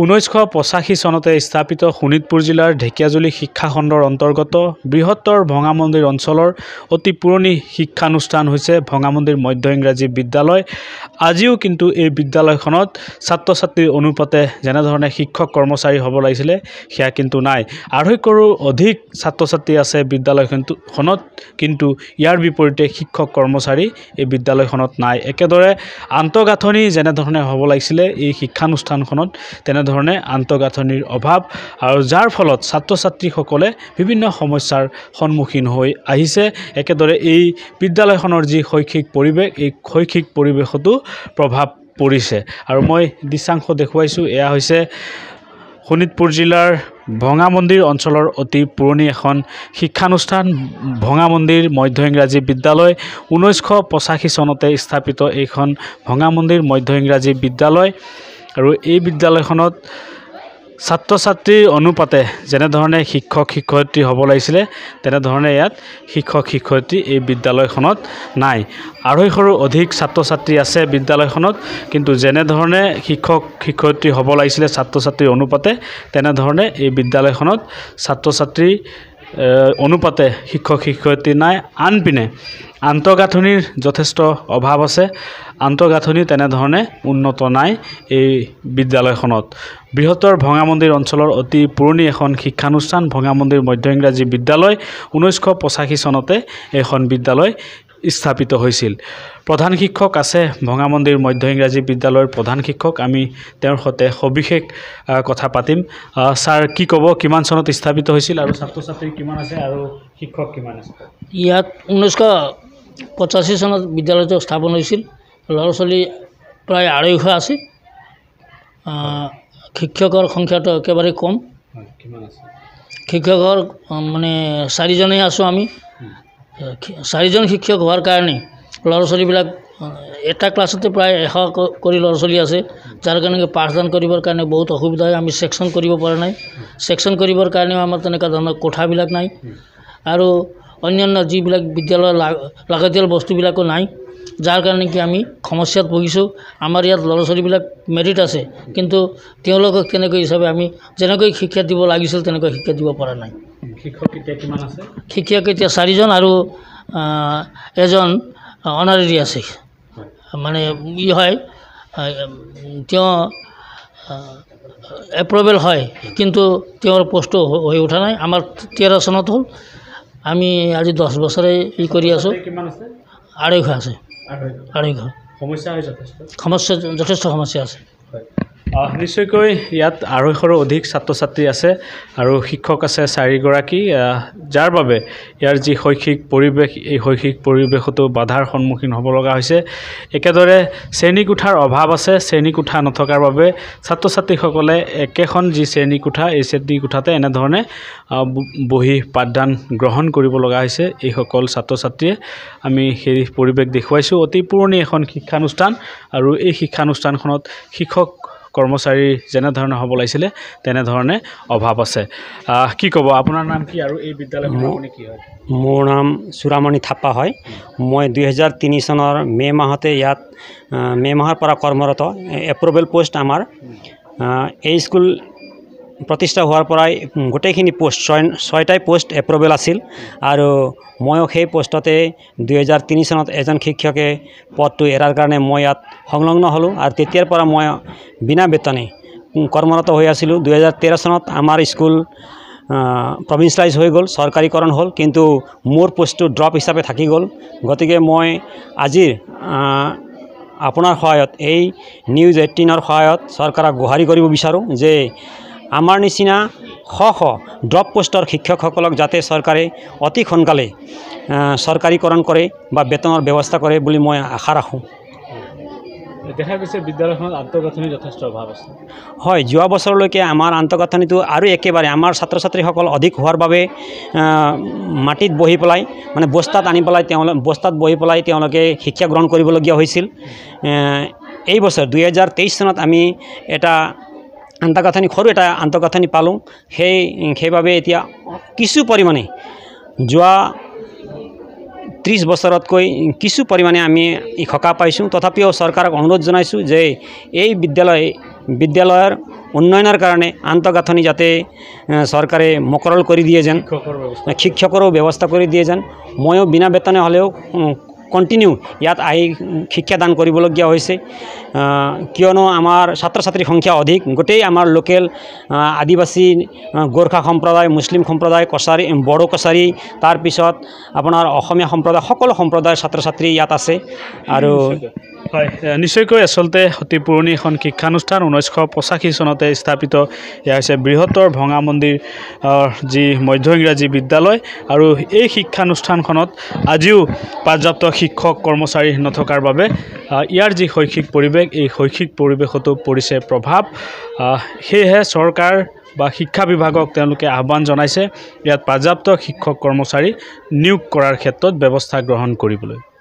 ঊনৈছশ পঁচাশী চনতে স্থাপিত শোণিতপুৰ জিলাৰ ঢেকিয়াজুলি শিক্ষাখণ্ডৰ অন্তৰ্গত বৃহত্তৰ ভঙা মন্দিৰ অঞ্চলৰ অতি পুৰণি শিক্ষানুষ্ঠান হৈছে ভঙা মন্দিৰ মধ্য ইংৰাজী বিদ্যালয় আজিও কিন্তু এই বিদ্যালয়খনত ছাত্ৰ ছাত্ৰীৰ অনুপাতে যেনেধৰণে শিক্ষক কৰ্মচাৰী হ'ব লাগিছিলে সেয়া কিন্তু নাই আঢ়ৈশৰো অধিক ছাত্ৰ ছাত্ৰী আছে বিদ্যালয়খনত কিন্তু ইয়াৰ বিপৰীতে শিক্ষক কৰ্মচাৰী এই বিদ্যালয়খনত নাই একেদৰে আন্তঃগাঁথনি যেনেধৰণে হ'ব লাগিছিলে এই শিক্ষানুষ্ঠানখনত তেনে এনেধৰণে আন্তঃগাঁথনিৰ অভাৱ আৰু যাৰ ফলত ছাত্ৰ ছাত্ৰীসকলে বিভিন্ন সমস্যাৰ সন্মুখীন হৈ আহিছে একেদৰে এই বিদ্যালয়খনৰ যি শৈক্ষিক পৰিৱেশ এই শৈক্ষিক পৰিৱেশতো প্ৰভাৱ পৰিছে আৰু মই দৃশ্যাংশ দেখুৱাইছোঁ এয়া হৈছে শোণিতপুৰ জিলাৰ ভঙা মন্দিৰ অঞ্চলৰ অতি পুৰণি এখন শিক্ষানুষ্ঠান ভঙা মন্দিৰ মধ্য ইংৰাজী বিদ্যালয় ঊনৈছশ পঁচাশী চনতে স্থাপিত এইখন ভঙা মন্দিৰ মধ্য ইংৰাজী বিদ্যালয় আৰু এই বিদ্যালয়খনত ছাত্ৰ ছাত্ৰীৰ অনুপাতে যেনেধৰণে শিক্ষক শিক্ষয়িত্ৰী হ'ব লাগিছিলে তেনেধৰণে ইয়াত শিক্ষক শিক্ষয়িত্ৰী এই বিদ্যালয়খনত নাই আঢ়ৈশৰো অধিক ছাত্ৰ ছাত্ৰী আছে বিদ্যালয়খনত কিন্তু যেনেধৰণে শিক্ষক শিক্ষয়িত্ৰী হ'ব লাগিছিলে ছাত্ৰ ছাত্ৰীৰ অনুপাতে তেনেধৰণে এই বিদ্যালয়খনত ছাত্ৰ ছাত্ৰী অনুপাতে শিক্ষক শিক্ষয়িত্ৰী নাই আনপিনে আন্তঃগাঁথনিৰ যথেষ্ট অভাৱ আছে আন্তঃগাঁথনি তেনেধৰণে উন্নত নাই এই বিদ্যালয়খনত বৃহত্তৰ ভঙা মন্দিৰ অঞ্চলৰ অতি পুৰণি এখন শিক্ষানুষ্ঠান ভঙা মন্দিৰ মধ্য ইংৰাজী বিদ্যালয় ঊনৈছশ পঁচাশী চনতে এইখন বিদ্যালয় স্থাপিত হৈছিল প্ৰধান শিক্ষক আছে ভঙা মন্দিৰ মধ্য ইংৰাজী বিদ্যালয়ৰ প্ৰধান শিক্ষক আমি তেওঁৰ সৈতে সবিশেষ কথা পাতিম ছাৰ কি ক'ব কিমান চনত স্থাপিত হৈছিল আৰু ছাত্ৰ ছাত্ৰী কিমান আছে আৰু শিক্ষক কিমান আছে ইয়াত ঊনৈছশ পঁচাশী চনত বিদ্যালয়টো স্থাপন হৈছিল ল'ৰা ছোৱালী প্ৰায় আঢ়ৈশ আছিল শিক্ষকৰ সংখ্যাটো একেবাৰে কম শিক্ষকৰ মানে চাৰিজনেই আছোঁ আমি চাৰিজন শিক্ষক হোৱাৰ কাৰণে ল'ৰা ছোৱালীবিলাক এটা ক্লাছতে প্ৰায় এশ কৰি ল'ৰা ছোৱালী আছে যাৰ কাৰণে পাঠদান কৰিবৰ কাৰণে বহুত অসুবিধা হয় আমি ছেকশ্যন কৰিব পৰা নাই ছেকশ্যন কৰিবৰ কাৰণেও আমাৰ তেনেকুৱা ধৰণৰ কোঠাবিলাক নাই আৰু অন্যান্য যিবিলাক বিদ্যালয়ৰ লাগতিয়াল বস্তুবিলাকো নাই যাৰ কাৰণে কি আমি সমস্যাত ভুগিছোঁ আমাৰ ইয়াত ল'ৰা ছোৱালীবিলাক মেৰিট আছে কিন্তু তেওঁলোকক কেনেকৈ হিচাপে আমি যেনেকৈ শিক্ষা দিব লাগিছিল তেনেকৈ শিক্ষা দিব পৰা নাই শিক্ষক এতিয়া চাৰিজন আৰু এজন অনাৰেৰী আছে মানে ই হয় তেওঁ এপ্ৰুভেল হয় কিন্তু তেওঁৰ পষ্টো হৈ উঠা নাই আমাৰ তেৰ চনত হ'ল আমি আজি দহ বছৰে ই কৰি আছোঁ আঢ়ৈশ আছে আঢ়ৈশ সমস্যা যথেষ্ট সমস্যা আছে নিশ্চয়কৈ ইয়াত আঢ়ৈশৰো অধিক ছাত্ৰ ছাত্ৰী আছে আৰু শিক্ষক আছে চাৰিগৰাকী যাৰ বাবে ইয়াৰ যি শৈক্ষিক পৰিৱেশ এই শৈক্ষিক পৰিৱেশতো বাধাৰ সন্মুখীন হ'ব লগা হৈছে একেদৰে শ্ৰেণীকোঠাৰ অভাৱ আছে শ্ৰেণীকোঠা নথকাৰ বাবে ছাত্ৰ ছাত্ৰীসকলে একেখন যি শ্ৰেণীকোঠা এই শ্ৰেণীকোঠাতে এনেধৰণে বহি পাঠদান গ্ৰহণ কৰিব লগা হৈছে এইসকল ছাত্ৰ ছাত্ৰীয়ে আমি সেই পৰিৱেশ দেখুৱাইছোঁ অতি পুৰণি এখন শিক্ষানুষ্ঠান আৰু এই শিক্ষানুষ্ঠানখনত শিক্ষক কৰ্মচাৰী যেনেধৰণে হ'ব লাগিছিলে তেনেধৰণে অভাৱ আছে কি ক'ব আপোনাৰ নাম কি আৰু এই বিদ্যালয়ৰ কি হয় মোৰ নাম চূড়ামণি থাপা হয় মই দুহেজাৰ তিনি চনৰ মে' মাহতে ইয়াত মে' মাহৰ পৰা কৰ্মৰত এপ্ৰুভেল পোষ্ট আমাৰ এই স্কুল প্ৰতিষ্ঠা হোৱাৰ পৰাই গোটেইখিনি পোষ্ট ছয় ছয়টাই পোষ্ট এপ্ৰুভেল আছিল আৰু ময়ো সেই পোষ্টতে দুহেজাৰ তিনি চনত এজন শিক্ষকে পদটো এৰাৰ কাৰণে মই ইয়াত সংলগ্ন হ'লোঁ আৰু তেতিয়াৰ পৰা মই বিনা বেতনে কৰ্মৰত হৈ আছিলোঁ দুহেজাৰ তেৰ চনত আমাৰ স্কুল প্ৰভিঞ্চিয়েলাইজ হৈ গ'ল চৰকাৰীকৰণ হ'ল কিন্তু মোৰ পোষ্টটো ড্ৰপ হিচাপে থাকি গ'ল গতিকে মই আজিৰ আপোনাৰ সহায়ত এই নিউজ এইটিনৰ সহায়ত চৰকাৰক গোহাৰি কৰিব বিচাৰোঁ যে আমাৰ নিচিনা শ শ ড্ৰপ পোষ্টৰ শিক্ষকসকলক যাতে চৰকাৰে অতি সোনকালে চৰকাৰীকৰণ কৰে বা বেতনৰ ব্যৱস্থা কৰে বুলি মই আশা ৰাখোঁ দেখা গৈছে বিদ্যালয়খনত আন্তঃগাঁথনি যথেষ্ট অভাৱ আছে হয় যোৱা বছৰলৈকে আমাৰ আন্তঃগাঁথনিটো আৰু একেবাৰে আমাৰ ছাত্ৰ ছাত্ৰীসকল অধিক হোৱাৰ বাবে মাটিত বহি পেলাই মানে বস্তাত আনি পেলাই তেওঁলোক বস্তাত বহি পেলাই তেওঁলোকে শিক্ষা গ্ৰহণ কৰিবলগীয়া হৈছিল এই বছৰ দুহেজাৰ তেইছ চনত আমি এটা আন্তঃগাঁথনি সৰু এটা আন্তঃগাঁথনি পালোঁ সেই সেইবাবে এতিয়া কিছু পৰিমাণে যোৱা ত্ৰিছ বছৰতকৈ কিছু পৰিমাণে আমি সকাহ পাইছোঁ তথাপিও চৰকাৰক অনুৰোধ জনাইছোঁ যে এই বিদ্যালয় বিদ্যালয়ৰ উন্নয়নৰ কাৰণে আন্তঃগাঁথনি যাতে চৰকাৰে মকৰল কৰি দিয়ে যেন শিক্ষকৰো ব্যৱস্থা কৰি দিয়ে যেন ময়ো বিনা বেতনে হ'লেও কণ্টিনিউ ইয়াত আহি শিক্ষাদান কৰিবলগীয়া হৈছে কিয়নো আমাৰ ছাত্ৰ ছাত্ৰীৰ সংখ্যা অধিক গোটেই আমাৰ লোকেল আদিবাসী গোৰ্খা সম্প্ৰদায় মুছলিম সম্প্ৰদায় কছাৰী বড়ো কছাৰী তাৰপিছত আপোনাৰ অসমীয়া সম্প্ৰদায় সকলো সম্প্ৰদায়ৰ ছাত্ৰ ছাত্ৰী ইয়াত আছে আৰু হয় নিশ্চয়কৈ আচলতে অতি পুৰণি এখন শিক্ষানুষ্ঠান ঊনৈছশ পঁচাশী চনতে স্থাপিত এয়া হৈছে বৃহত্তৰ ভঙা মন্দিৰ যি মধ্য ইংৰাজী বিদ্যালয় আৰু এই শিক্ষানুষ্ঠানখনত আজিও পৰ্যাপ্ত শিক্ষক কৰ্মচাৰী নথকাৰ বাবে ইয়াৰ যি শৈক্ষিক পৰিৱেশ এই শৈক্ষিক পৰিৱেশতো পৰিছে প্ৰভাৱ সেয়েহে চৰকাৰ বা শিক্ষা বিভাগক তেওঁলোকে আহ্বান জনাইছে ইয়াত পৰ্যাপ্ত শিক্ষক কৰ্মচাৰী নিয়োগ কৰাৰ ক্ষেত্ৰত ব্যৱস্থা গ্ৰহণ কৰিবলৈ